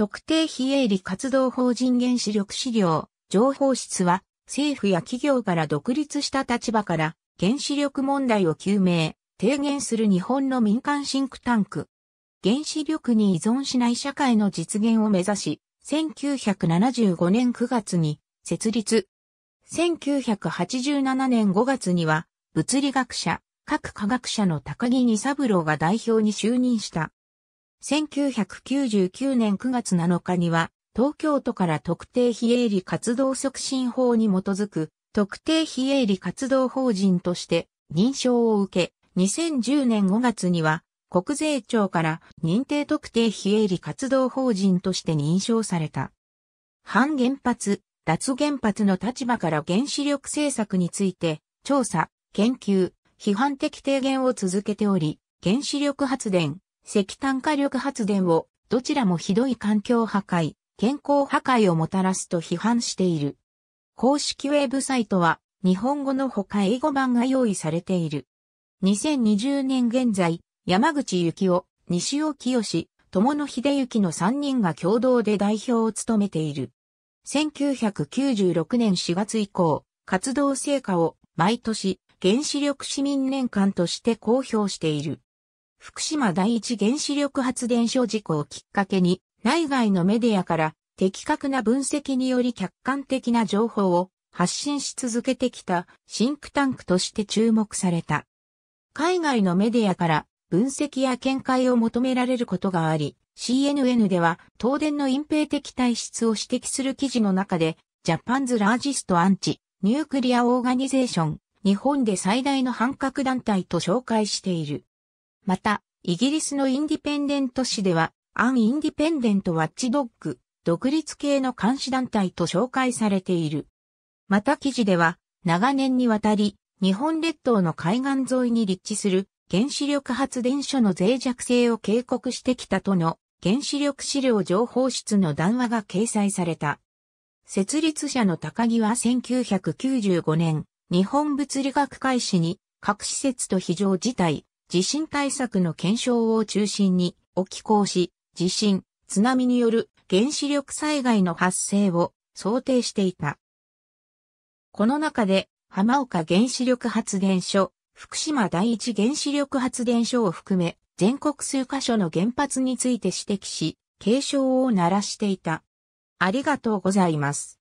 特定非営利活動法人原子力資料、情報室は、政府や企業から独立した立場から、原子力問題を究明、提言する日本の民間シンクタンク。原子力に依存しない社会の実現を目指し、1975年9月に設立。1987年5月には、物理学者、各科学者の高木二三郎が代表に就任した。1999年9月7日には、東京都から特定非営利活動促進法に基づく、特定非営利活動法人として認証を受け、2010年5月には、国税庁から認定特定非営利活動法人として認証された。反原発、脱原発の立場から原子力政策について調査、研究、批判的提言を続けており、原子力発電、石炭火力発電をどちらもひどい環境破壊、健康破壊をもたらすと批判している。公式ウェブサイトは日本語のほか英語版が用意されている。2020年現在、山口幸夫、西尾清、友野秀幸の3人が共同で代表を務めている。1996年4月以降、活動成果を毎年原子力市民年間として公表している。福島第一原子力発電所事故をきっかけに、内外のメディアから的確な分析により客観的な情報を発信し続けてきたシンクタンクとして注目された。海外のメディアから分析や見解を求められることがあり、CNN では東電の隠蔽的体質を指摘する記事の中で、ジャパンズラージストアンチ、ニュークリアオーガニゼーション、日本で最大の反核団体と紹介している。また、イギリスのインディペンデント誌では、アン・インディペンデント・ワッチドッグ、独立系の監視団体と紹介されている。また記事では、長年にわたり、日本列島の海岸沿いに立地する原子力発電所の脆弱性を警告してきたとの原子力資料情報室の談話が掲載された。設立者の高木は1995年、日本物理学会誌に、核施設と非常事態、地震対策の検証を中心に、を寄港し、地震、津波による原子力災害の発生を想定していた。この中で、浜岡原子力発電所、福島第一原子力発電所を含め、全国数カ所の原発について指摘し、警鐘を鳴らしていた。ありがとうございます。